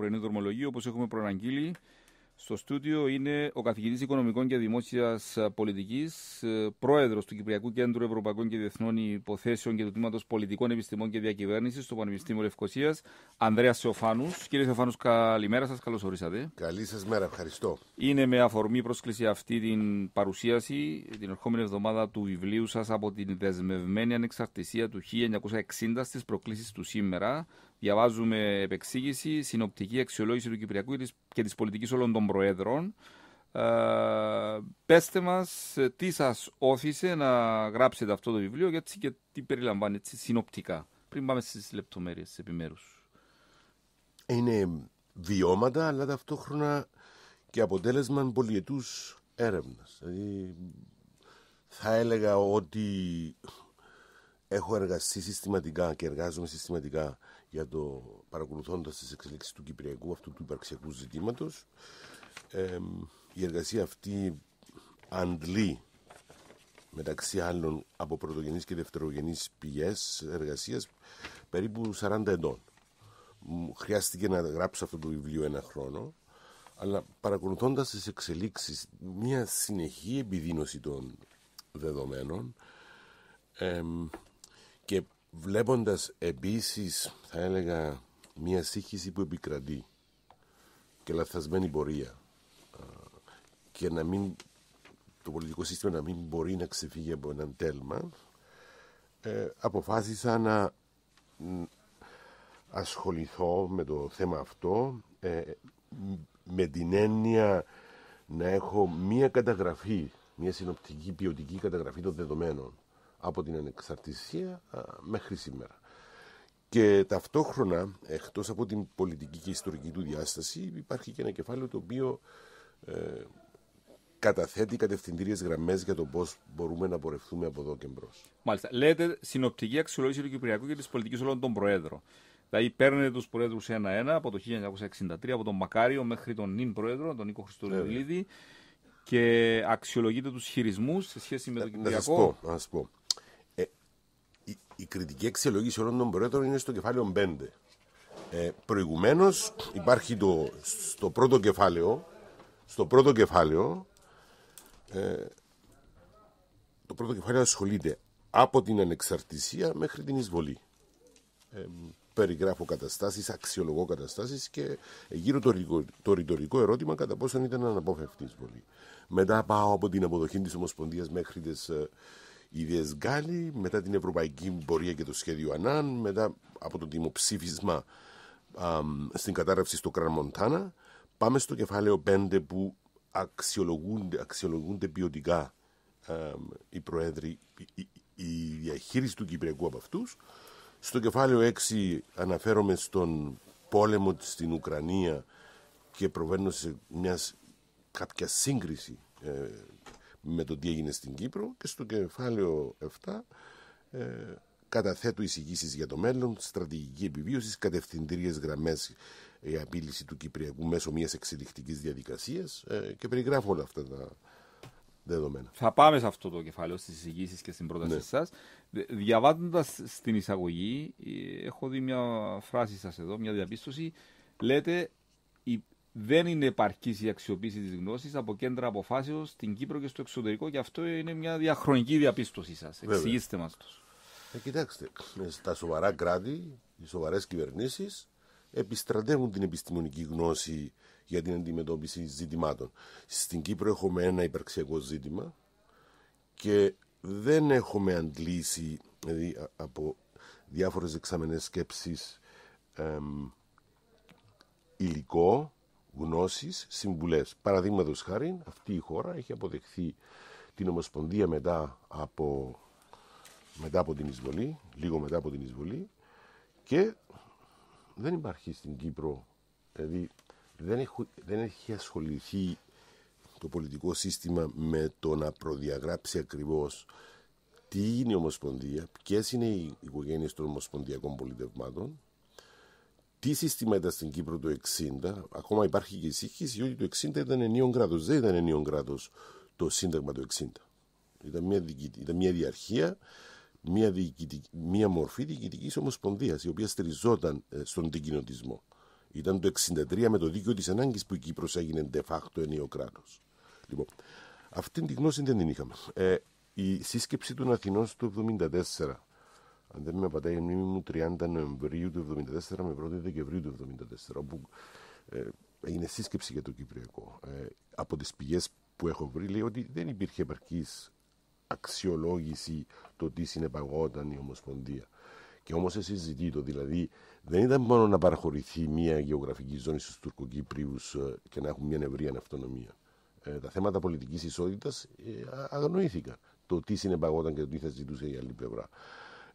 πρωινό δρομολογία όπως έχουμε προαναγγείλει, στο στούντιο είναι ο καθηγητής Οικονομικών και Δημόσιας Πολιτικής, ε, πρόεδρος του Κυπριακού Κέντρου Ευρωπαϊκών και Διεθνών Υποθέσεων και του Τμήματος Πολιτικών Επιστημών και Διακυβέρνησης του Πανεπιστήμιο Λευκοσίας, Ανδρέας Σεοφάνου. Κύριε Σεοφάνου, καλημέρα σας, καλώς ορίσατε. Καλή σας μέρα, ευχαριστώ. Είναι με αφορμή η πρόσκληση αυτή την παρουσίαση την ερχόμενη εβδομάδα του βιβλίου σας από την δεσμευμένη ανεξαρτησία του 1960 στις προκλήσεις του σήμερα Διαβάζουμε επεξήγηση, συνοπτική αξιολόγηση του Κυπριακού και της πολιτικής όλων των Προέδρων. Ε, πέστε μας ε, τι σας όθησε να γράψετε αυτό το βιβλίο και, και τι περιλαμβάνει έτσι, συνοπτικά. Πριν πάμε στις λεπτομέρειες επιμέρους. Είναι βιώματα, αλλά ταυτόχρονα και αποτέλεσμα πολιετούς έρευνας. Δηλαδή, θα έλεγα ότι έχω εργαστεί συστηματικά και εργάζομαι συστηματικά για το παρακολουθώντας τις εξελίξεις του Κυπριακού αυτού του υπαρξιακού ζητήματος. η εργασία αυτή αντλεί μεταξύ άλλων από πρωτογενείς και δευτερογενείς πηγές εργασίας περίπου 40 ετών. Χρειάστηκε να γράψω αυτό το βιβλίο ένα χρόνο, αλλά παρακολουθώντας τις εξελίξεις, μια συνεχή επιδείνωση των δεδομένων ε, και Βλέποντας επίσης, θα έλεγα, μια σύγχυση που επικρατεί και λαθασμένη πορεία και να μην, το πολιτικό σύστημα να μην μπορεί να ξεφύγει από έναν τέλμα, ε, αποφάσισα να ασχοληθώ με το θέμα αυτό ε, με την έννοια να έχω μία καταγραφή, μία συνοπτική ποιοτική καταγραφή των δεδομένων από την ανεξαρτησία μέχρι σήμερα. Και ταυτόχρονα, εκτός από την πολιτική και ιστορική του διάσταση, υπάρχει και ένα κεφάλαιο το οποίο ε, καταθέτει κατευθυντήριες γραμμές για το πώς μπορούμε να πορευτούμε από εδώ και μπρος. Μάλιστα. Λέτε συνοπτική αξιολόγηση του Κυπριακού και της πολιτικής όλων των Προέδρων. Δηλαδή, παίρνετε τους Προέδρους ένα-ένα από το 1963, από τον Μακάριο μέχρι τον νυν Πρόεδρο, τον Νίκο Χριστοδουλίδη, και αξιολογείτε τους χειρισμούς σε σχέση με τον Κυπριακό. Να πω, να πω η κριτική αξιολόγηση όλων των προέδρων είναι στο κεφάλαιο 5. Ε, Προηγουμένως υπάρχει το, στο πρώτο κεφάλαιο, στο πρώτο κεφάλαιο, ε, το πρώτο κεφάλαιο ασχολείται από την ανεξαρτησία μέχρι την εισβολή. Ε, περιγράφω καταστάσεις, αξιολογώ καταστάσεις και γύρω το, το ρητορικό ερώτημα κατά πόσον ήταν αναπόφευκτη εισβολή. Μετά πάω από την αποδοχή της Ομοσπονδίας μέχρι τις ε, Ιδέες Γκάλι, μετά την ευρωπαϊκή πορεία και το σχέδιο Ανάν, μετά από το δημοψήφισμα α, στην κατάρρευση στο Κραν Πάμε στο κεφάλαιο 5 που αξιολογούνται, αξιολογούνται ποιοτικά α, οι προέδροι, η, διαχείριση του Κυπριακού από αυτούς. Στο κεφάλαιο 6 αναφέρομαι στον πόλεμο στην Ουκρανία και προβαίνω σε μιας κάποια σύγκριση ε, με το τι έγινε στην Κύπρο και στο κεφάλαιο 7 ε, καταθέτω εισηγήσεις για το μέλλον, στρατηγική επιβίωσης, κατευθυντήριες γραμμές η απειλήση του Κυπριακού μέσω μιας εξελιχτικής διαδικασίας ε, και περιγράφω όλα αυτά τα δεδομένα. Θα πάμε σε αυτό το κεφάλαιο, στις εισηγήσεις και στην πρόταση ναι. σας. Διαβάζοντας στην εισαγωγή, ε, έχω δει μια φράση σας εδώ, μια διαπίστωση. Λέτε η δεν είναι επαρκής η αξιοποίηση της γνώσης από κέντρα αποφάσεως στην Κύπρο και στο εξωτερικό και αυτό είναι μια διαχρονική διαπίστωσή σας. Εξηγήστε μας το. Ε, κοιτάξτε, στα σοβαρά κράτη, οι σοβαρές κυβερνήσεις επιστρατεύουν την επιστημονική γνώση για την αντιμετώπιση ζητημάτων. Στην Κύπρο έχουμε ένα υπαρξιακό ζήτημα και δεν έχουμε αντλήσει δηλαδή, από διάφορες εξάμενες σκέψεις εμ, υλικό γνώσεις, συμβουλές. Παραδείγματος χάρη, αυτή η χώρα έχει αποδεχθεί την Ομοσπονδία μετά από, μετά από την εισβολή, λίγο μετά από την εισβολή και δεν υπάρχει στην Κύπρο, δηλαδή δεν, έχω, δεν έχει ασχοληθεί το πολιτικό σύστημα με το να προδιαγράψει ακριβώς τι είναι η Ομοσπονδία, ποιες είναι οι οικογένειες των Ομοσπονδιακών πολιτευμάτων, τι σύστημα ήταν στην Κύπρο το 60, ακόμα υπάρχει και η σύγχυση, ότι το 60 ήταν ενίον κράτος. Δεν ήταν ενίον κράτος το Σύνταγμα του 60. Ήταν μια, ήταν μια διαρχία, μια, μια μορφή διοικητικής ομοσπονδίας, η οποία στηριζόταν ε, στον δικοινοτισμό. Ήταν το 63 με το δίκαιο της ανάγκης που η Κύπρος έγινε de facto ενίο κράτος. Λοιπόν, αυτή τη γνώση δεν την είχαμε. Ε, η σύσκεψη των Αθηνών στο 74 αν δεν με πατάει η μνήμη μου, 30 Νοεμβρίου του 1974 με 1 Δεκεμβρίου του 1974, όπου ε, έγινε σύσκεψη για το Κυπριακό. Ε, από τις πηγές που έχω βρει λέει ότι δεν υπήρχε επαρκής αξιολόγηση το τι συνεπαγόταν η Ομοσπονδία. Και όμως σε ζητείτε, δηλαδή δεν ήταν μόνο να παραχωρηθεί μια γεωγραφική ζώνη στους Τουρκοκύπριους ε, και να έχουν μια ευρεία αυτονομία. Ε, τα θέματα πολιτικής ισότητας ε, αγνοήθηκαν. Το τι συνεπαγόταν και το τι θα ζητούσε η άλλη πλευρά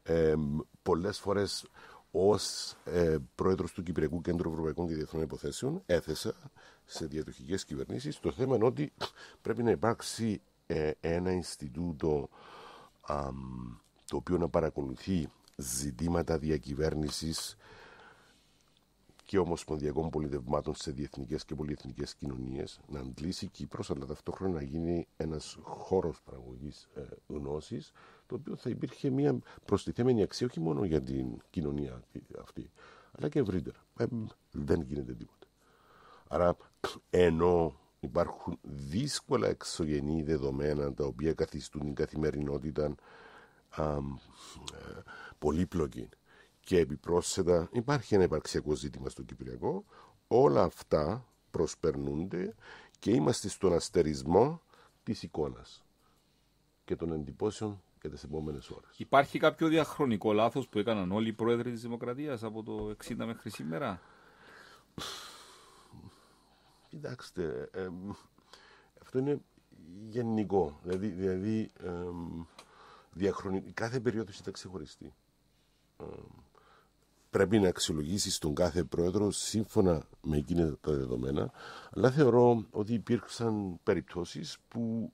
ε, πολλές φορές ως ε, πρόεδρος του Κυπριακού Κέντρου Ευρωπαϊκών και Διεθνών Υποθέσεων έθεσα σε διαδοχικές κυβερνήσεις το θέμα είναι ότι πρέπει να υπάρξει ε, ένα Ινστιτούτο το οποίο να παρακολουθεί ζητήματα διακυβέρνησης και ομοσπονδιακών πολιτευμάτων σε διεθνικές και πολυεθνικές κοινωνίες να αντλήσει Κύπρος αλλά ταυτόχρονα να γίνει ένας χώρος παραγωγής ε, γνώσης το οποίο θα υπήρχε μια προστιθέμενη αξία όχι μόνο για την κοινωνία αυτή, αλλά και ευρύτερα. Ε, δεν γίνεται τίποτα. Άρα, ενώ υπάρχουν δύσκολα εξωγενή δεδομένα τα οποία καθιστούν την καθημερινότητα α, ε, πολύπλοκη και επιπρόσθετα υπάρχει ένα υπαρξιακό ζήτημα στο Κυπριακό, όλα αυτά προσπερνούνται και είμαστε στον αστερισμό της εικόνας και των εντυπώσεων τις επόμενες Υπάρχει κάποιο διαχρονικό λάθος που έκαναν όλοι οι πρόεδροι της Δημοκρατίας από το 60 μέχρι σήμερα. Κοιτάξτε, ε, αυτό είναι γενικό. Δηλαδή, δηλαδή ε, κάθε περίοδος ήταν ξεχωριστή. Ε, πρέπει να αξιολογήσεις τον κάθε πρόεδρο σύμφωνα με εκείνα τα δεδομένα. Αλλά θεωρώ ότι υπήρξαν περιπτώσεις που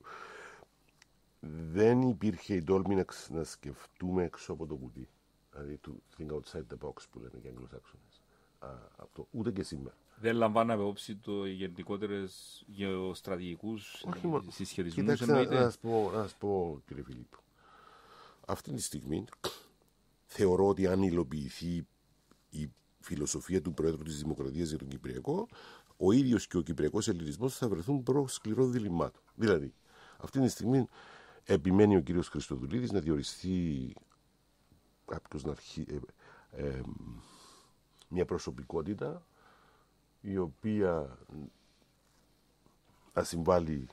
δεν υπήρχε η τόλμη να, να σκεφτούμε έξω από το κουτί. Δηλαδή, to think outside the box που λένε και οι Αγγλοσάξονε. Ούτε και σήμερα. Δεν λαμβάναμε υπόψη το γενικότερε γεωστρατηγικού συσχετισμούς. Κοιτάξτε, εννοείται. να σα πω, πω, κύριε Φιλίππο. Αυτή τη στιγμή θεωρώ ότι αν υλοποιηθεί η φιλοσοφία του Πρόεδρου της Δημοκρατίας για τον Κυπριακό, ο ίδιος και ο Κυπριακός ελληνισμός θα βρεθούν προς σκληρό διλημάτων. Δηλαδή, αυτή τη στιγμή Επιμένει ο κύριος Χριστοδουλίδης να διοριστεί κάποιος να αρχί... Ε, ε, ε, μια προσωπικότητα η οποία να συμβάλλει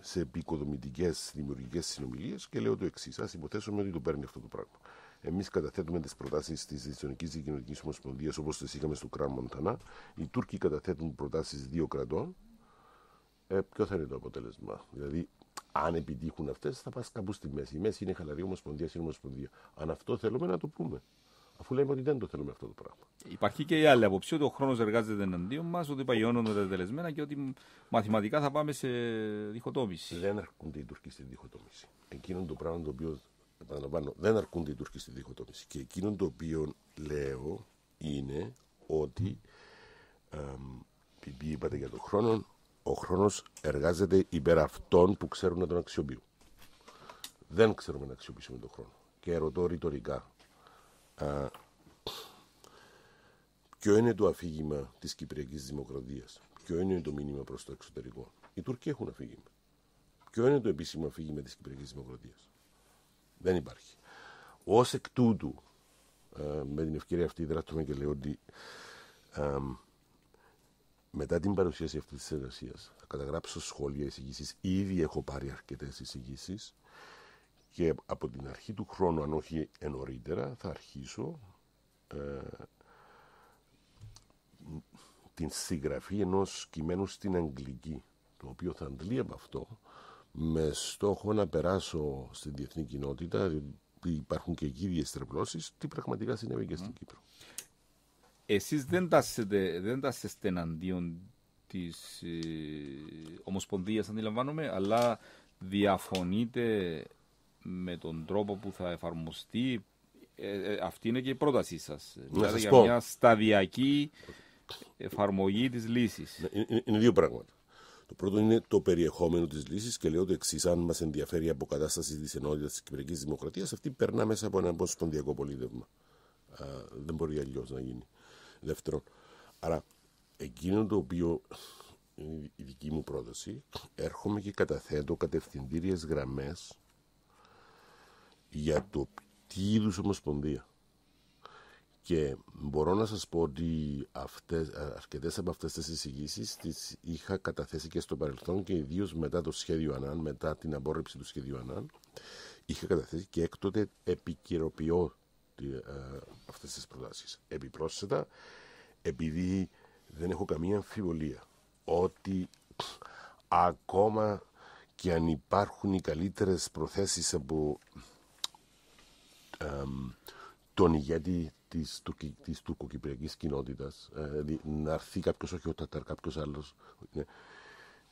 σε επικοδομητικές δημιουργικές συνομιλίες και λέω το εξής. Ας υποθέσουμε ότι το παίρνει αυτό το πράγμα. Εμείς καταθέτουμε τις προτάσεις της Διεθνικής και Ομοσπονδίας όπως τις είχαμε στο Κράμ Μοντανά. Οι Τούρκοι καταθέτουν προτάσεις δύο κρατών. Ε, ποιο θα είναι το αποτέλεσμα. Δηλαδή, αν επιτύχουν αυτές, θα πας κάπου στη μέση. Η μέση είναι χαλαρή ομοσπονδία, είναι ομοσπονδία. Αν αυτό θέλουμε να το πούμε. Αφού λέμε ότι δεν το θέλουμε αυτό το πράγμα. Υπάρχει και η άλλη άποψη ότι ο χρόνος εργάζεται εναντίον μας, ότι παγιώνονται τα τελεσμένα και ότι μαθηματικά θα πάμε σε διχοτόμηση. Δεν αρκούνται οι Τούρκοι στη διχοτόμηση. Εκείνο το πράγμα το οποίο επαναλαμβάνω, δεν αρκούνται οι Τούρκοι στη διχοτόμηση. Και εκείνο το οποίο λέω είναι ότι. Ε, είπατε για τον χρόνο, ο χρόνος εργάζεται υπέρ αυτών που ξέρουν να τον αξιοποιούν. Δεν ξέρουμε να αξιοποιήσουμε τον χρόνο. Και ρωτώ ρητορικά, α, ποιο είναι το αφήγημα της Κυπριακής Δημοκρατίας. ποιο είναι το μήνυμα προς το εξωτερικό. Οι Τούρκοι έχουν αφήγημα. Ποιο είναι το επίσημο αφήγημα της Κυπριακής Δημοκρατίας. Δεν υπάρχει. Ως εκ τούτου, α, με την ευκαιρία αυτή, δράττουμε και λέω ότι. Α, μετά την παρουσίαση αυτής της εργασίας, θα καταγράψω σχόλια εισηγήσεις. Ήδη έχω πάρει αρκετές εισηγήσεις και από την αρχή του χρόνου, αν όχι νωρίτερα, θα αρχίσω ε, την συγγραφή ενός κειμένου στην Αγγλική, το οποίο θα αντλεί από αυτό με στόχο να περάσω στην διεθνή κοινότητα, διότι υπάρχουν και εκεί τι πραγματικά συνέβη και στην Κύπρο. Εσείς δεν τάσετε δεν εναντίον της ε, Ομοσπονδίας, αντιλαμβάνομαι, αλλά διαφωνείτε με τον τρόπο που θα εφαρμοστεί. Ε, ε, αυτή είναι και η πρότασή σας. Να δηλαδή, σας για μια σταδιακή εφαρμογή της λύσης. Ναι, είναι, δύο πράγματα. Το πρώτο είναι το περιεχόμενο της λύσης και λέω ότι εξής: Αν μας ενδιαφέρει η αποκατάσταση της ενότητας της Κυπριακής Δημοκρατίας, αυτή περνά μέσα από ένα ποσπονδιακό πολίτευμα. δεν μπορεί αλλιώς να γίνει. Δεύτερον, άρα εκείνο το οποίο είναι η δική μου πρόταση, έρχομαι και καταθέτω κατευθυντήριες γραμμές για το τι είδους ομοσπονδία. Και μπορώ να σας πω ότι αυτές, αρκετές από αυτές τις εισηγήσεις τις είχα καταθέσει και στο παρελθόν και ιδίως μετά το σχέδιο ΑΝΑΝ, μετά την απόρριψη του σχέδιου ΑΝΑΝ, είχα καταθέσει και έκτοτε επικυροποιώ ε, αυτές τις προτάσεις. Επιπρόσθετα, επειδή δεν έχω καμία αμφιβολία ότι ακόμα και αν υπάρχουν οι καλύτερες προθέσεις από ε, τον ηγέτη της, τουρκι, της τουρκοκυπριακής κοινότητας, δηλαδή να έρθει κάποιος, όχι ο Τατάρ, κάποιος άλλος, ε,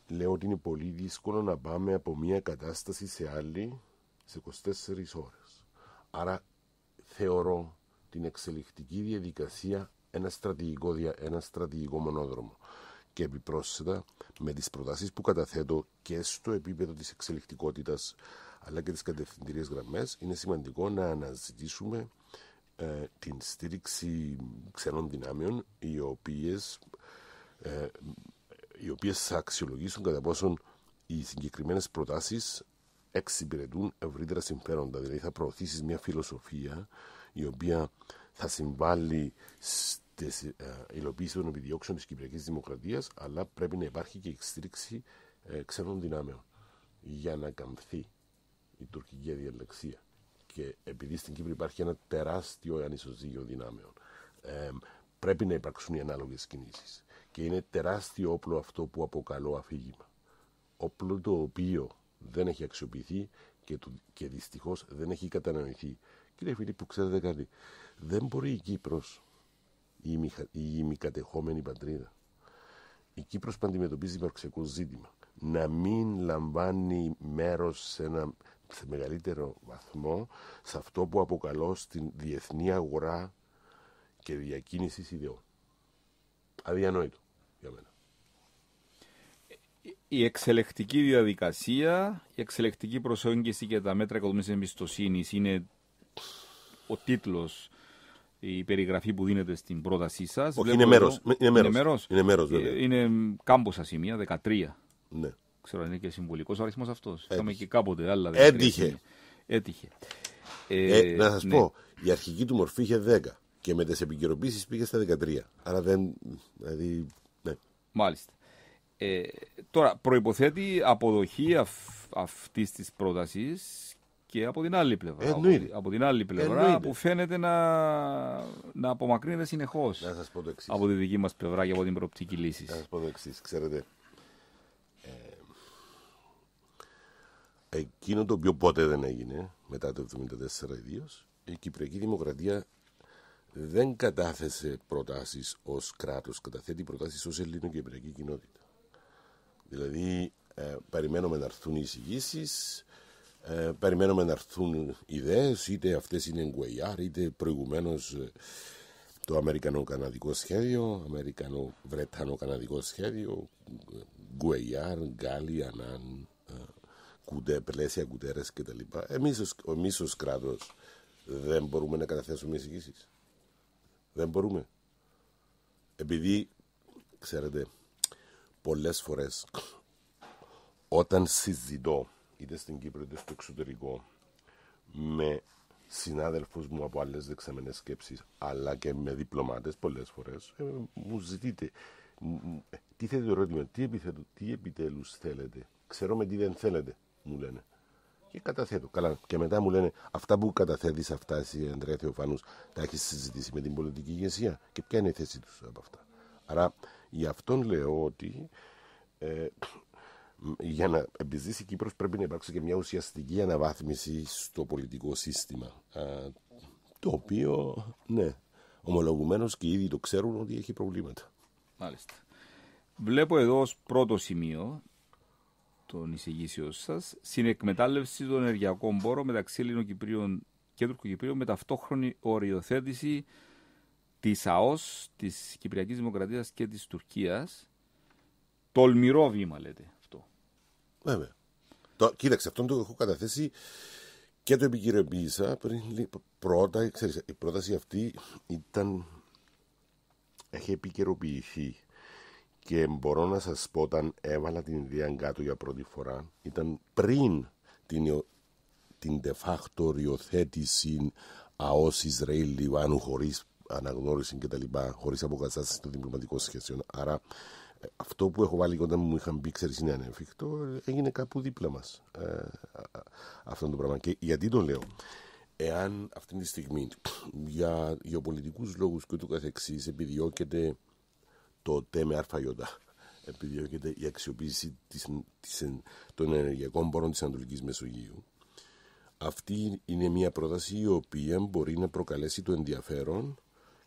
λέω ότι είναι πολύ δύσκολο να πάμε από μία κατάσταση σε άλλη σε 24 ώρες. Άρα θεωρώ την εξελιχτική διαδικασία ένα στρατηγικό, ένα στρατηγικό μονόδρομο. Και επιπρόσθετα, με τις προτάσεις που καταθέτω και στο επίπεδο της εξελιχτικότητας αλλά και τις κατευθυντηρίες γραμμές, είναι σημαντικό να αναζητήσουμε ε, την στήριξη ξενών δυνάμεων οι οποίες, ε, οι οποίες θα αξιολογήσουν κατά πόσον οι συγκεκριμένες προτάσεις εξυπηρετούν ευρύτερα συμφέροντα. Δηλαδή θα προωθήσεις μια φιλοσοφία η οποία θα συμβάλλει στη ε, υλοποίηση των επιδιώξεων της Κυπριακής Δημοκρατίας, αλλά πρέπει να υπάρχει και η στήριξη ε, ξένων δυνάμεων για να καμφθεί η τουρκική διαλεξία. Και επειδή στην Κύπρο υπάρχει ένα τεράστιο ανισοζύγιο δυνάμεων, πρέπει να υπάρξουν οι ανάλογες κινήσεις. Και είναι τεράστιο όπλο αυτό που αποκαλώ αφήγημα. Όπλο το οποίο δεν έχει αξιοποιηθεί και, του, δυστυχώς δεν έχει κατανοηθεί. Κύριε Φιλίππου, ξέρετε κάτι. Δεν μπορεί η Κύπρος, η, ημικατεχόμενη πατρίδα, η Κύπρος που αντιμετωπίζει υπαρξιακό ζήτημα, να μην λαμβάνει μέρος σε ένα μεγαλύτερο βαθμό σε αυτό που αποκαλώ στην διεθνή αγορά και διακίνησης ιδεών. Αδιανόητο για μένα η εξελεκτική διαδικασία, η εξελεκτική προσέγγιση και τα μέτρα οικοδομής εμπιστοσύνης είναι ο τίτλος η περιγραφή που δίνεται στην πρότασή σας. Όχι, είναι μέρο. Είναι μέρος. Είναι, μέρος. είναι, μέρος, βέβαια. Ε, είναι κάμποσα σημεία, 13. Ναι. Ξέρω αν είναι και συμβολικός ο αριθμός αυτός. Είχαμε και κάποτε άλλα. Έτυχε. Έτυχε. Ε, ε, να σας ναι. πω, η αρχική του μορφή είχε 10 και με τις επικαιροποίησεις πήγε στα 13. Άρα δεν. Δηλαδή, ναι. Μάλιστα. Ε, τώρα, προποθέτει αποδοχή αυ, αυτής της πρότασης και από την άλλη πλευρά. Εννοείται. Από, την άλλη πλευρά που φαίνεται να, να απομακρύνεται συνεχώς από τη δική μας πλευρά και από την προοπτική λύση. Να σας πω το εξής, ξέρετε. Ε, εκείνο το οποίο ποτέ δεν έγινε μετά το 1974 ιδίως, η Κυπριακή Δημοκρατία δεν κατάθεσε προτάσεις ως κράτος, καταθέτει προτάσεις ως ελληνοκυπριακή κοινότητα. Δηλαδή, ε, περιμένουμε να έρθουν εισηγήσεις, ε, περιμένουμε να έρθουν ιδέες, είτε αυτές είναι Γκουαϊάρ, είτε προηγουμένως ε, το Αμερικανό-Καναδικό σχέδιο, Αμερικανό-Βρετανό-Καναδικό σχέδιο, Γκουαϊάρ, Γκάλι, Ανάν, ε, κουτέ, Πλαίσια, Κουτέρες κτλ. Εμείς ως κράτος δεν μπορούμε να καταθέσουμε εισηγήσεις. Δεν μπορούμε. Επειδή, ξέρετε, πολλές φορές όταν συζητώ είτε στην Κύπρο είτε στο εξωτερικό με συνάδελφους μου από άλλες δεξαμενές σκέψεις αλλά και με διπλωμάτες πολλές φορές ε, μου ζητείτε τι θέλετε το ερώτημα, τι, επιθέτω, τι επιτέλους θέλετε ξέρω με τι δεν θέλετε μου λένε και καταθέτω. Καλά. Και μετά μου λένε αυτά που καταθέτεις αυτά εσύ, Ανδρέα Θεοφανούς, τα έχεις συζητήσει με την πολιτική ηγεσία. Και ποια είναι η θέση τους από αυτά. Άρα Γι' αυτόν λέω ότι ε, για να επιζήσει η Κύπρος πρέπει να υπάρξει και μια ουσιαστική αναβάθμιση στο πολιτικό σύστημα. το οποίο, ναι, ομολογουμένως και ήδη το ξέρουν ότι έχει προβλήματα. Μάλιστα. Βλέπω εδώ ως πρώτο σημείο των εισηγήσεων σας συνεκμετάλλευση των ενεργειακών πόρων μεταξύ Ελληνοκυπρίων και Τουρκοκυπρίων με ταυτόχρονη οριοθέτηση της ΑΟΣ, της Κυπριακής Δημοκρατίας και της Τουρκίας, Τολμηρό βήμα λέτε αυτό. Βέβαια. Το, κοίταξε, αυτόν το έχω καταθέσει και το επικυριοποίησα πριν πρώτα. Ξέρεις, η πρόταση αυτή ήταν... έχει επικαιροποιηθεί και μπορώ να σας πω όταν έβαλα την ιδέα κάτω για πρώτη φορά ήταν πριν την, την de facto οριοθέτηση ΑΟΣ Ισραήλ Λιβάνου χωρίς αναγνώριση κτλ. χωρίς αποκατάσταση των διπλωματικών σχέσεων. Άρα ε, αυτό που έχω βάλει όταν μου είχαν πει, ξέρεις, είναι ανέφικτο, έγινε κάπου δίπλα μας. Ε, αυτό το πράγμα. Και γιατί το λέω. Εάν αυτή τη στιγμή για γεωπολιτικούς λόγους και ούτω καθεξής επιδιώκεται το ΤΕ με αρφαγιώτα, επιδιώκεται η αξιοποίηση της, της, των ενεργειακών πόρων της Ανατολικής Μεσογείου, αυτή είναι μια πρόταση η οποία μπορεί να προκαλέσει το ενδιαφέρον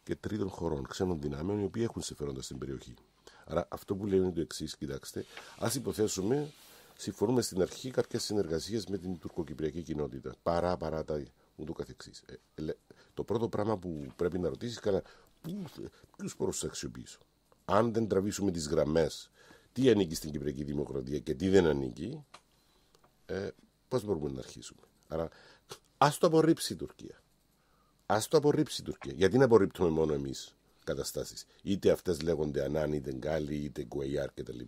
και τρίτων χωρών, ξένων δυνάμεων, οι οποίοι έχουν συμφέροντα στην περιοχή. Άρα αυτό που λέω είναι το εξής, κοιτάξτε, ας υποθέσουμε, συμφωνούμε στην αρχή κάποιες συνεργασίες με την τουρκοκυπριακή κοινότητα. Παρά, παρά τα ούτω καθεξής. Ε, το πρώτο πράγμα που πρέπει να ρωτήσεις, καλά, ποιους πόρους θα αξιοποιήσω. Αν δεν τραβήσουμε τις γραμμές, τι ανήκει στην Κυπριακή Δημοκρατία και τι δεν ανήκει, ε, πώς μπορούμε να αρχίσουμε. Άρα, ας το απορρίψει η Τουρκία. Ας το απορρίψει η Τουρκία. Γιατί να απορρίπτουμε μόνο εμείς καταστάσεις. Είτε αυτές λέγονται Ανάν, είτε Γκάλι, είτε Γκουεϊάρ κτλ.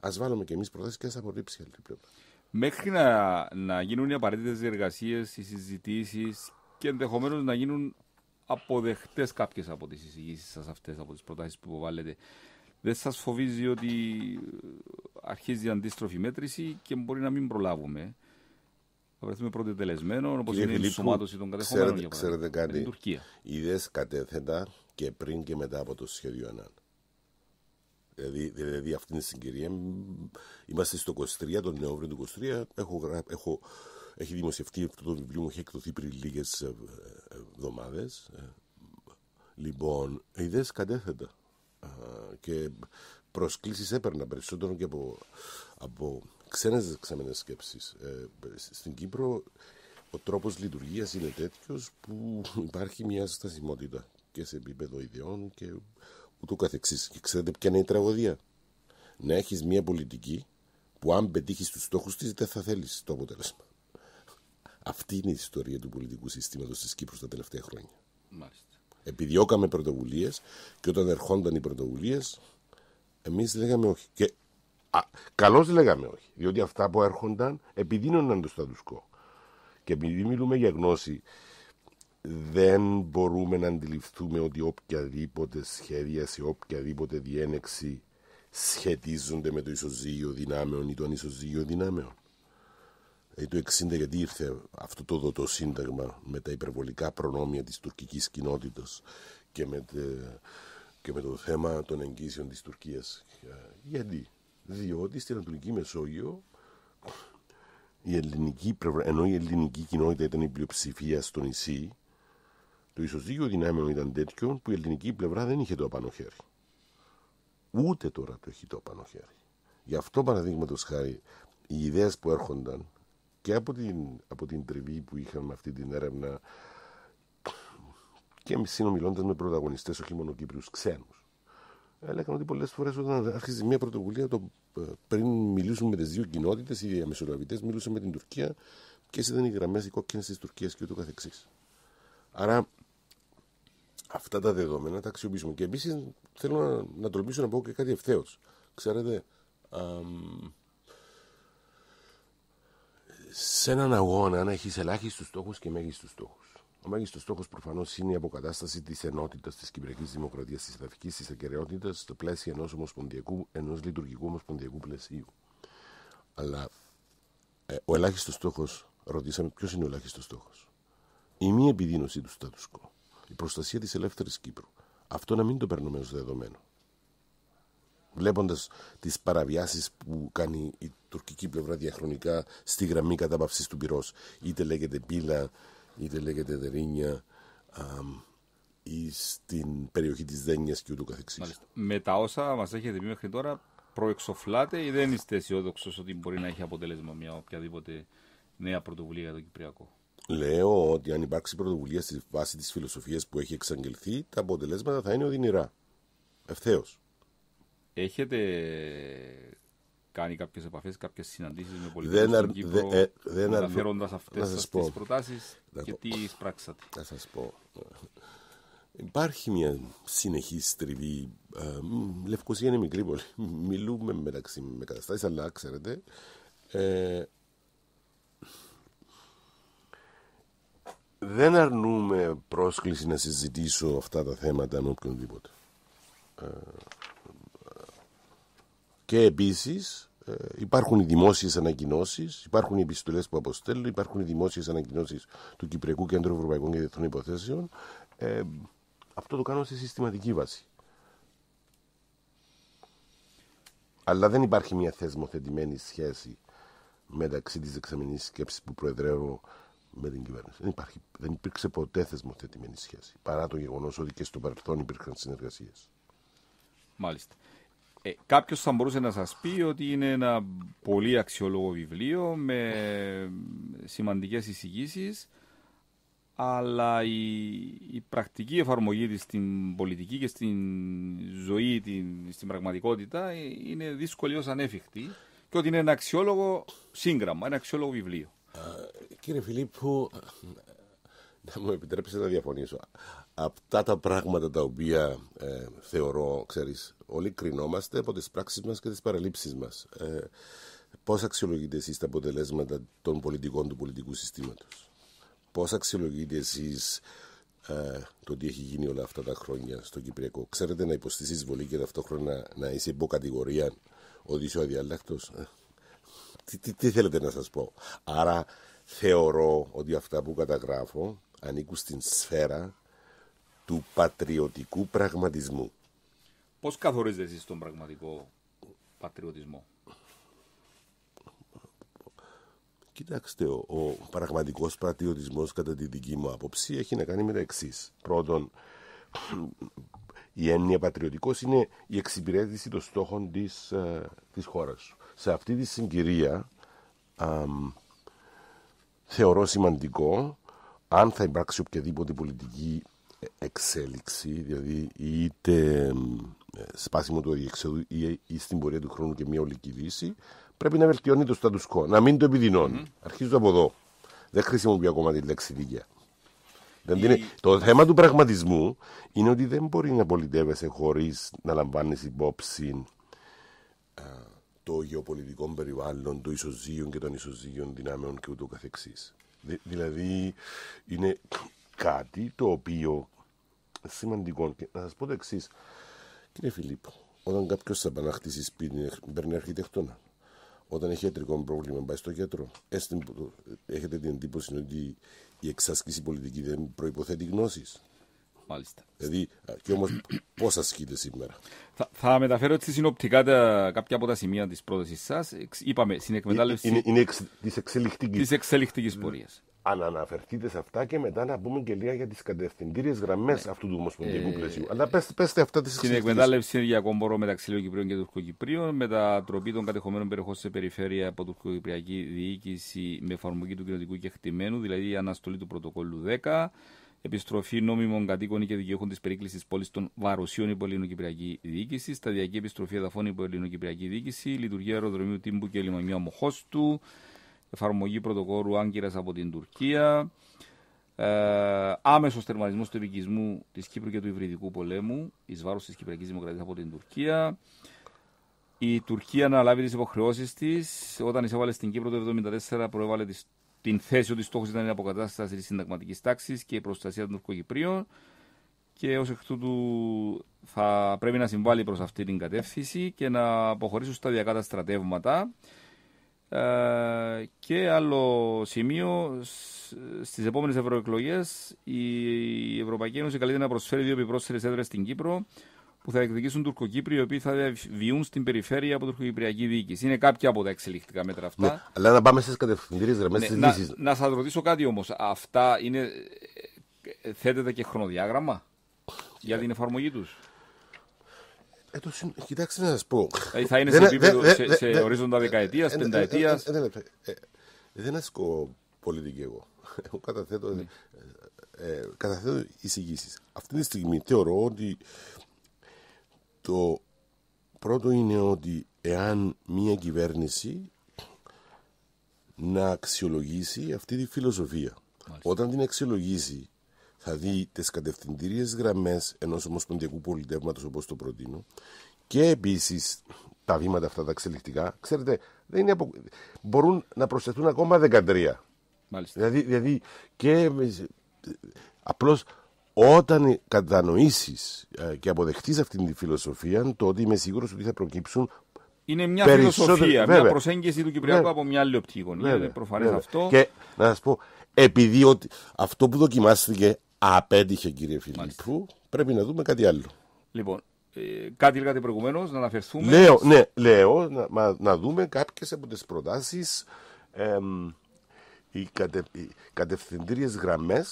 Α βάλουμε και εμείς προθέσει και ας απορρίψει η άλλη πλευρά. Μέχρι να, να γίνουν οι απαραίτητες διεργασίες, οι συζητήσεις και ενδεχομένως να γίνουν αποδεχτές κάποιες από τις εισηγήσεις σας αυτές, από τις προτάσεις που υποβάλλετε. Δεν σας φοβίζει ότι αρχίζει η αντίστροφη μέτρηση και μπορεί να μην προλάβουμε θα βρεθούμε πρώτοι τελεσμένων, όπως είναι η ενσωμάτωση των κατεχόμενων. Ξέρετε, ξέρετε κάτι. Την κατέθετα και πριν και μετά από το σχέδιο ΕΝΑΝ. Δηλαδή, δηλαδή αυτήν την συγκυρία είμαστε στο 23, τον Νεόβριο του 23. Έχω, έχω, έχει δημοσιευτεί αυτό το βιβλίο μου, έχει εκδοθεί πριν λίγες ε, εβδομάδες. Ε, λοιπόν, ιδέε κατέθετα. Και προσκλήσεις έπαιρνα περισσότερο και από, από ξένες δεξαμενές σκέψεις. Ε, στην Κύπρο ο τρόπος λειτουργίας είναι τέτοιος που υπάρχει μια στασιμότητα και σε επίπεδο ιδεών και ούτω καθεξής. Και ξέρετε ποια είναι η τραγωδία. Να έχεις μια πολιτική που αν πετύχεις τους στόχους της δεν θα θέλεις το αποτέλεσμα. Αυτή είναι η ιστορία του πολιτικού συστήματος της Κύπρου τα τελευταία χρόνια. Μάλιστα. Επιδιώκαμε πρωτοβουλίες και όταν ερχόνταν οι πρωτοβουλίες, εμείς λέγαμε όχι. Καλώ λέγαμε όχι. Διότι αυτά που έρχονταν επιδίνωναν το σταδουσκό. Και επειδή μιλούμε για γνώση, δεν μπορούμε να αντιληφθούμε ότι οποιαδήποτε σχέδια σε οποιαδήποτε διένεξη σχετίζονται με το ισοζύγιο δυνάμεων ή τον ισοζύγιο δυνάμεων. Δηλαδή το 60 γιατί ήρθε αυτό το δωτό σύνταγμα με τα υπερβολικά προνόμια της τουρκικής κοινότητας και με, και με το θέμα των εγγύσεων της Τουρκίας. Ε, γιατί διότι στην Ανατολική Μεσόγειο η ελληνική, ενώ η ελληνική κοινότητα ήταν η πλειοψηφία στο νησί, το ισοζύγιο δυνάμεων ήταν τέτοιο που η ελληνική πλευρά δεν είχε το απάνω χέρι. Ούτε τώρα το έχει το απάνω χέρι. Γι' αυτό παραδείγματος χάρη οι ιδέες που έρχονταν και από την, από την τριβή που είχαμε αυτή την έρευνα και συνομιλώντας με πρωταγωνιστές, όχι μόνο Κύπριους ξένους, έλεγαν ότι πολλές φορές όταν άρχισε μια πρωτοβουλία, το, ε, πριν μιλήσουμε με τις δύο κοινότητες, οι διαμεσολαβητές μιλούσαν με την Τουρκία, και ποιε ήταν οι γραμμές οι κόκκινες της Τουρκίας και ούτω καθεξής. Άρα αυτά τα δεδομένα τα αξιοποιήσουμε. Και επίσης θέλω να, να τολμήσω να πω και κάτι ευθέως. Ξέρετε, α, σε έναν αγώνα να έχεις ελάχιστους στόχους και μέγιστους στόχους. Ο μέγιστος στόχος προφανώς είναι η αποκατάσταση της ενότητας της Κυπριακής Δημοκρατίας της Εδαφικής της Ακαιρεότητας στο πλαίσιο ενός ομοσπονδιακού, ενός λειτουργικού ομοσπονδιακού πλαισίου. Αλλά ε, ο ελάχιστος στόχος, ρωτήσαμε ποιος είναι ο ελάχιστος στόχος. Η μη επιδείνωση του status quo. Η προστασία της ελεύθερης Κύπρου. Αυτό να μην το παίρνουμε ως δεδομένο. Βλέποντας τις παραβιάσεις που κάνει η τουρκική πλευρά διαχρονικά στη γραμμή κατάπαυσης του πυρός, είτε λέγεται πύλα, είτε λέγεται Δερίνια ή στην περιοχή της Δένιας και ούτω καθεξής. Με τα όσα μας έχετε πει μέχρι τώρα προεξοφλάτε ή δεν είστε αισιόδοξος ότι μπορεί να έχει αποτέλεσμα μια οποιαδήποτε νέα πρωτοβουλία για το Κυπριακό. Λέω ότι αν υπάρξει πρωτοβουλία στη βάση της φιλοσοφίας που έχει εξαγγελθεί, τα αποτελέσματα θα είναι οδυνηρά. Ευθέως. Έχετε κάνει κάποιες επαφές, κάποιες συναντήσεις με πολιτικούς δεν Κύπρο, ε, δεν καταφέροντα αυτέ τις προτάσεις και τι πράξατε. Να σας πω. Υπάρχει μια συνεχής στριβή. Ε, Λευκοσία είναι μικρή πολύ Μιλούμε μεταξύ με καταστάσεις, αλλά ξέρετε. Ε, δεν αρνούμε πρόσκληση να συζητήσω αυτά τα θέματα με οποιονδήποτε. Ε, και επίσης ε, υπάρχουν οι δημόσιες ανακοινώσεις, υπάρχουν οι επιστολές που αποστέλνω, υπάρχουν οι δημόσιες ανακοινώσεις του Κυπριακού Κέντρου Ευρωπαϊκών και Διεθνών Υποθέσεων. Ε, αυτό το κάνω σε συστηματική βάση. Αλλά δεν υπάρχει μια θεσμοθετημένη σχέση μεταξύ της δεξαμενής σκέψης που προεδρεύω με την κυβέρνηση. Δεν, υπάρχει, δεν υπήρξε ποτέ θεσμοθετημένη σχέση. Παρά το γεγονός ότι και στο παρελθόν υπήρχαν συνεργασίες. Μάλιστα. Ε, Κάποιος θα μπορούσε να σας πει ότι είναι ένα πολύ αξιόλογο βιβλίο με σημαντικές εισηγήσεις, αλλά η, πρακτική εφαρμογή της στην πολιτική και στην ζωή, την, στην πραγματικότητα ε, είναι δύσκολη ως ανέφικτη και ότι είναι ένα αξιόλογο σύγγραμμα, ένα αξιόλογο βιβλίο. Ε, κύριε Φιλίππου, να μου επιτρέψετε να διαφωνήσω. Αυτά τα πράγματα τα οποία ε, θεωρώ, ξέρεις, όλοι κρινόμαστε από τις πράξεις μας και τις παραλήψεις μας. Ε, πώς αξιολογείτε εσείς τα αποτελέσματα των πολιτικών του πολιτικού συστήματος. Πώς αξιολογείτε εσείς ε, το τι έχει γίνει όλα αυτά τα χρόνια στο Κυπριακό. Ξέρετε να υποστηθεί εισβολή και ταυτόχρονα να είσαι υποκατηγορία ότι είσαι ο αδιάλακτος. Ε, τι, τι, τι θέλετε να σας πω. Άρα θεωρώ ότι αυτά που καταγράφω ανήκουν στην σφαίρα του πατριωτικού πραγματισμού. Πώς καθορίζετε εσείς τον πραγματικό πατριωτισμό? Κοιτάξτε, ο, ο πραγματικός πατριωτισμός κατά τη δική μου άποψη έχει να κάνει με τα εξής. Πρώτον, η έννοια πατριωτικός είναι η εξυπηρέτηση των στόχων της, χώρα ε, της χώρας σου. Σε αυτή τη συγκυρία θεωρώ σημαντικό αν θα υπάρξει οποιαδήποτε πολιτική εξέλιξη, δηλαδή είτε ε, σπάσιμο του αδιεξόδου ή, στην πορεία του χρόνου και μια ολική δύση, πρέπει να βελτιώνει το status quo, να μην το επιδεινώνει. Mm-hmm. Αρχίζω από εδώ. Δεν χρησιμοποιώ ακόμα τη λέξη δίκαια. Η... Το θέμα του πραγματισμού είναι ότι δεν μπορεί να πολιτεύεσαι χωρίς να λαμβάνεις υπόψη α, ε, το γεωπολιτικό περιβάλλον, το ισοζύγιο και των ισοζύγιων δυνάμεων και Δηλαδή είναι κάτι το οποίο σημαντικό. Και να σας πω το εξής. Κύριε Φιλίππο, όταν κάποιος θα πάει να χτίσει σπίτι, ε, παίρνει αρχιτεκτόνα. Όταν έχει ιατρικό πρόβλημα, πάει στο γιατρό. έχετε την εντύπωση ότι η εξάσκηση πολιτική δεν προποθέτει γνώσεις. Μάλιστα. Δηλαδή, και όμως πώς ασκείται σήμερα. Θα, θα μεταφέρω έτσι συνοπτικά τα, κάποια από τα σημεία της πρότασης σας. Είπαμε, στην ε, εκμετάλλευση. Είναι, είναι εξ, της εξελιχτικής. Της εξελιχτικής πορείας. Ναι. Αν αναφερθείτε σε αυτά και μετά να πούμε και λίγα για τις κατευθυντήριες γραμμές ναι. αυτού του ομοσπονδιακού ε, πλαισίου. Αλλά πέστε, πέστε αυτά της Στην εκμετάλλευση ενεργειακών πόρων μεταξύ Λεωκυπρίων και Τουρκοκυπρίων, μετατροπή των κατεχομένων περιοχών σε περιφέρεια από τουρκοκυπριακή διοίκηση με εφαρμογή του κοινοτικού κεκτημένου, δηλαδή η αναστολή του πρωτοκόλλου 10 Επιστροφή νόμιμων κατοίκων και δικαιούχων της περίκλησης πόλης των Βαρουσίων υπό Ελληνοκυπριακή Διοίκηση. Σταδιακή επιστροφή εδαφών υπό Ελληνοκυπριακή Διοίκηση. Λειτουργία αεροδρομίου Τύμπου και λιμανιού Αμοχώστου. Εφαρμογή πρωτοκόρου Άγκυρας από την Τουρκία. Ε, Άμεσος τερματισμός του επικισμού της Κύπρου και του Ιβριδικού πολέμου εις βάρος της Κυπριακής Δημοκρατίας από την Τουρκία. Η Τουρκία αναλάβει τις υποχρεώσεις της. Όταν εισέβαλε στην Κύπρο το 1974, προέβαλε τις την θέση ότι στόχος ήταν η αποκατάσταση της συνταγματικής τάξης και η προστασία των Τουρκοκυπρίων και ως εκ τούτου θα πρέπει να συμβάλλει προς αυτή την κατεύθυνση και να αποχωρήσουν σταδιακά τα στρατεύματα. Ε, και άλλο σημείο, στις επόμενες ευρωεκλογές η Ευρωπαϊκή Ένωση καλείται να προσφέρει δύο επιπρόσθετες έδρες στην Κύπρο, που θα εκδικήσουν Τουρκοκύπριοι, οι οποίοι θα βιούν στην περιφέρεια από τουρκοκυπριακή διοίκηση. Είναι κάποια από τα εξελικτικά μέτρα αυτά. Ναι, αλλά να πάμε στις κατευθυντήριες γραμμές ναι, της να, Να σας ρωτήσω κάτι όμως. Αυτά είναι. Θέτεται και χρονοδιάγραμμα για την εφαρμογή τους. Ε, το, κοιτάξτε να σας πω. θα είναι σε, επίπεδο, σε, ορίζοντα δεκαετία, πενταετία. Δεν ασκώ πολιτική εγώ. Εγώ καταθέτω, ε, καταθέτω εισηγήσει. Αυτή τη στιγμή θεωρώ ότι το πρώτο είναι ότι εάν μια κυβέρνηση να αξιολογήσει αυτή τη φιλοσοφία. Όταν την αξιολογήσει θα δει τις κατευθυντήριες γραμμές ενός ομοσπονδιακού πολιτεύματος όπως το προτείνω και επίσης τα βήματα αυτά τα εξελιχτικά, ξέρετε, δεν είναι απο... μπορούν να προσθεθούν ακόμα 13. Μάλιστα. Δηλαδή, δηλαδή και ε, απλώς όταν κατανοήσεις ε, και αποδεχτείς αυτή τη φιλοσοφία, τότε είμαι σίγουρος ότι θα προκύψουν είναι μια φιλοσοφία, μια προσέγγιση του Κυπριακού από μια άλλη οπτική γωνία. Είναι προφανέ αυτό. Και να σας πω, επειδή αυτό που δοκιμάστηκε απέτυχε, κύριε Φιλίππου, πρέπει να δούμε κάτι άλλο. Λοιπόν, ε, κάτι λέγατε προηγουμένως, να αναφερθούμε. Λέω, ναι, λέω να, να δούμε κάποιες από τις προτάσεις, ε, οι, κατε, οι κατευθυντήριες γραμμές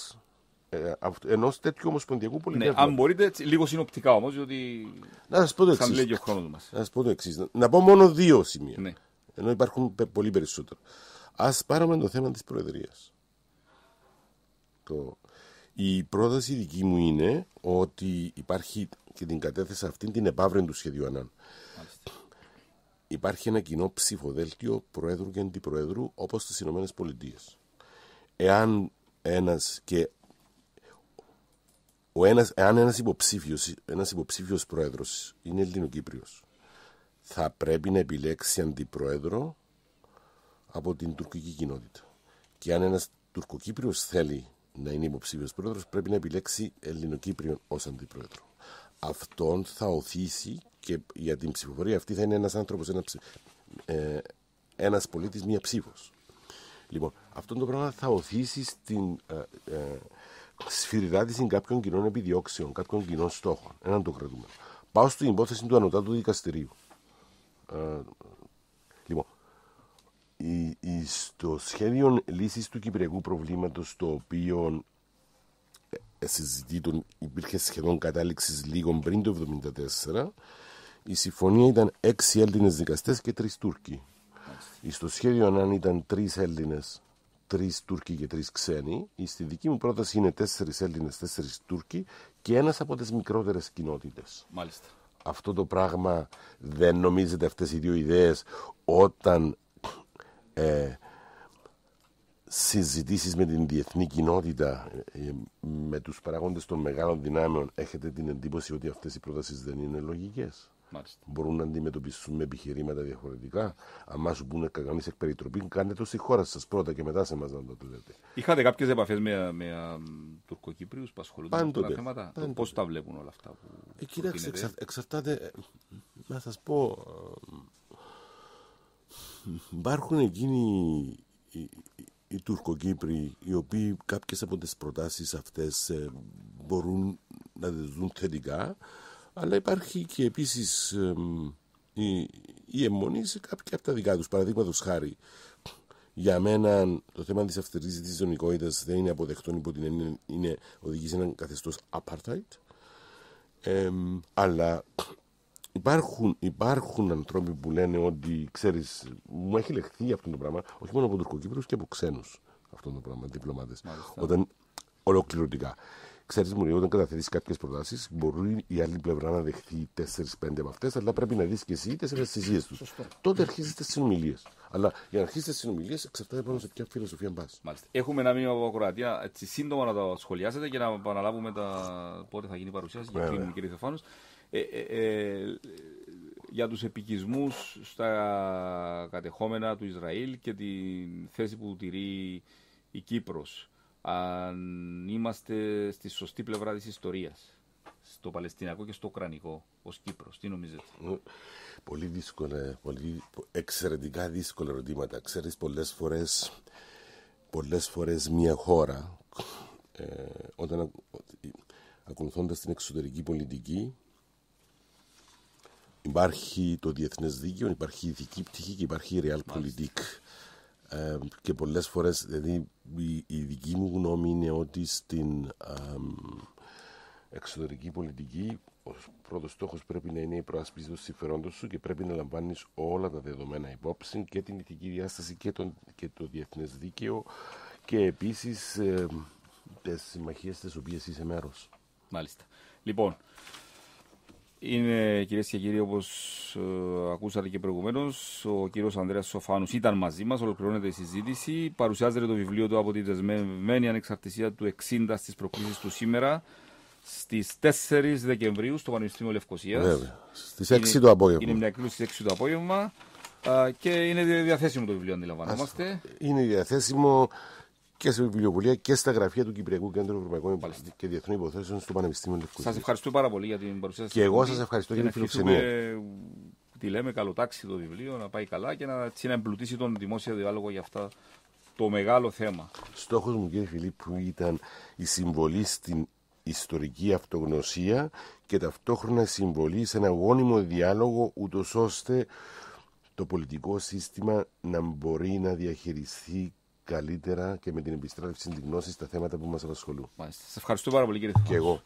ε, ενός τέτοιου ομοσπονδιακού ναι, πολιτισμού. αν μπορείτε λίγο συνοπτικά όμως, διότι. Να σας πω το εξή. ο Να σας πω το εξής. Να πω μόνο δύο σημεία. Ναι. Ενώ υπάρχουν πολύ περισσότερο. Ας πάρουμε το θέμα της Προεδρίας. Το... Η πρόταση δική μου είναι ότι υπάρχει και την κατέθεσα αυτή την επαύρεν του σχεδίου Ανάν. Υπάρχει ένα κοινό ψηφοδέλτιο Προέδρου και Αντιπροέδρου όπως στις Ηνωμένες Πολιτείες. Εάν ένας και ο ένας, αν ένας υποψήφιος, ένας υποψήφιος πρόεδρος είναι Ελληνοκύπριος θα πρέπει να επιλέξει αντιπρόεδρο από την τουρκική κοινότητα. Και αν ένας τουρκοκύπριος θέλει να είναι υποψήφιος πρόεδρος πρέπει να επιλέξει Ελληνοκύπριον ως αντιπρόεδρο. Αυτόν θα οθήσει και για την ψηφοφορία αυτή θα είναι ένας άνθρωπος, ένας, ε, ένας πολίτης, μία ψήφος. Λοιπόν, αυτό το πράγμα θα οθήσει στην... Ε, ε, σφυριδάτηση κάποιων κοινών επιδιώξεων, κάποιων κοινών στόχων. Έναν το κρατούμε. Πάω στην υπόθεση του Ανωτάτου Δικαστηρίου. Ε, λοιπόν, η, στο σχέδιο λύσης του κυπριακού προβλήματος, το οποίο ε, συζητήτων υπήρχε σχεδόν κατάληξης λίγων πριν το 1974, η συμφωνία ήταν έξι Έλληνες δικαστές και τρεις Τούρκοι. Στο σχέδιο, αν ήταν τρεις Έλληνες τρεις Τούρκοι και τρεις ξένοι. Στη δική μου πρόταση είναι τέσσερις Έλληνες, τέσσερις Τούρκοι και ένας από τις μικρότερες κοινότητες. Μάλιστα. Αυτό το πράγμα δεν νομίζετε αυτές οι δύο ιδέες όταν ε, συζητήσεις με την διεθνή κοινότητα, ε, ε, με τους παραγόντες των μεγάλων δυνάμεων, έχετε την εντύπωση ότι αυτές οι πρότασεις δεν είναι λογικές. Μάλιστα. Μπορούν να αντιμετωπιστούν με επιχειρήματα διαφορετικά. Αν σου πούνε κανεί εκ περιτροπή, Κάνετε το στη χώρα σας πρώτα και μετά σε εμάς να το λέτε. Είχατε κάποιες επαφές με, με Τουρκοκύπριους που ασχολούνται με αυτά τα θέματα. Πώς τα βλέπουν όλα αυτά που. Ε, εξαρτάται. Ε, να σας πω. Ε, υπάρχουν εκείνοι οι, οι οι οποίοι κάποιες από τις προτάσεις αυτές ε, μπορούν να τις δουν θετικά αλλά υπάρχει και επίσης η, η αιμονή σε κάποια από τα δικά τους. Παραδείγματος χάρη, για μένα το θέμα της αυστηρή της ζωνικότητας δεν είναι αποδεκτό, υπό την έννοια είναι οδηγεί σε έναν καθεστώς apartheid. αλλά υπάρχουν, υπάρχουν ανθρώποι που λένε ότι, ξέρεις, μου έχει λεχθεί αυτό το πράγμα, όχι μόνο από Τουρκοκύπρους και από ξένους αυτό το πράγμα, διπλωμάτες. όταν ολοκληρωτικά. Ξέρεις, μου όταν καταθέτεις κάποιες προτάσεις, μπορεί η άλλη πλευρά να δεχθεί 4-5 από αυτές, αλλά πρέπει να δεις και εσύ τις ευαισθησίες τους. Τότε αρχίζετε τις συνομιλίες. Αλλά για να αρχίσετε τις συνομιλίες, εξαρτάται πάνω σε ποια φιλοσοφία πα. Μάλιστα. Έχουμε ένα μήνυμα από Κροατία, έτσι σύντομα να το σχολιάσετε και να επαναλάβουμε τα... πότε θα γίνει η παρουσίαση. για κλείνουμε, ναι, ναι. Ε, ε, ε, για τους επικισμούς στα κατεχόμενα του Ισραήλ και τη θέση που τηρεί η Κύπρος αν είμαστε στη σωστή πλευρά της ιστορίας, στο Παλαιστινιακό και στο Ουκρανικό, ως Κύπρος. Τι νομίζετε. Πολύ δύσκολα, πολύ εξαιρετικά δύσκολα ερωτήματα. Ξέρεις, πολλές φορές, πολλές φορές μια χώρα, ε, όταν ακολουθώντας την εξωτερική πολιτική, υπάρχει το διεθνές δίκαιο, υπάρχει η ηθική πτυχή και υπάρχει η realpolitik. Ε, και πολλές φορές, δηλαδή, η δική μου γνώμη είναι ότι στην εξωτερική πολιτική ο πρώτος στόχος πρέπει να είναι η προάσπιση του συμφερόντος σου και πρέπει να λαμβάνεις όλα τα δεδομένα υπόψη και την ηθική διάσταση και, τον, και το διεθνές δίκαιο και επίσης ε, τις συμμαχίες τις οποίες είσαι μέρος. Μάλιστα. Λοιπόν, είναι κυρίες και κύριοι, όπως ε, ακούσατε και προηγουμένως, ο κύριος Ανδρέας Σοφάνους ήταν μαζί μας. Ολοκληρώνεται η συζήτηση. Παρουσιάζεται το βιβλίο του από τη δεσμευμένη ανεξαρτησία του 60 στις προκλήσεις του σήμερα στις 4 Δεκεμβρίου στο Πανεπιστήμιο Λευκοσίας. Βέβαια. Στις 6 το απόγευμα. Είναι μια εκδήλωση στις 6 το απόγευμα. και είναι διαθέσιμο το βιβλίο, αντιλαμβανόμαστε. Είναι διαθέσιμο και σε βιβλιοπολία και στα γραφεία του Κυπριακού Κέντρου Ευρωπαϊκών και Διεθνών Υποθέσεων στο Πανεπιστήμιο Λευκοσία. Σας ευχαριστώ πάρα πολύ για την παρουσία σας. Και εγώ σας ευχαριστώ για την φιλοξενία. Τη λέμε καλοτάξει το βιβλίο, να πάει καλά και να, να εμπλουτίσει τον δημόσιο διάλογο για αυτά το μεγάλο θέμα. στόχος μου κύριε Φιλίππου ήταν η συμβολή στην ιστορική αυτογνωσία και ταυτόχρονα η συμβολή σε ένα γόνιμο διάλογο ούτως ώστε το πολιτικό σύστημα να μπορεί να διαχειριστεί καλύτερα και με την επιστράτευση τη γνώση στα θέματα που μας απασχολούν. Σα ευχαριστώ πάρα πολύ, κύριε Και εγώ.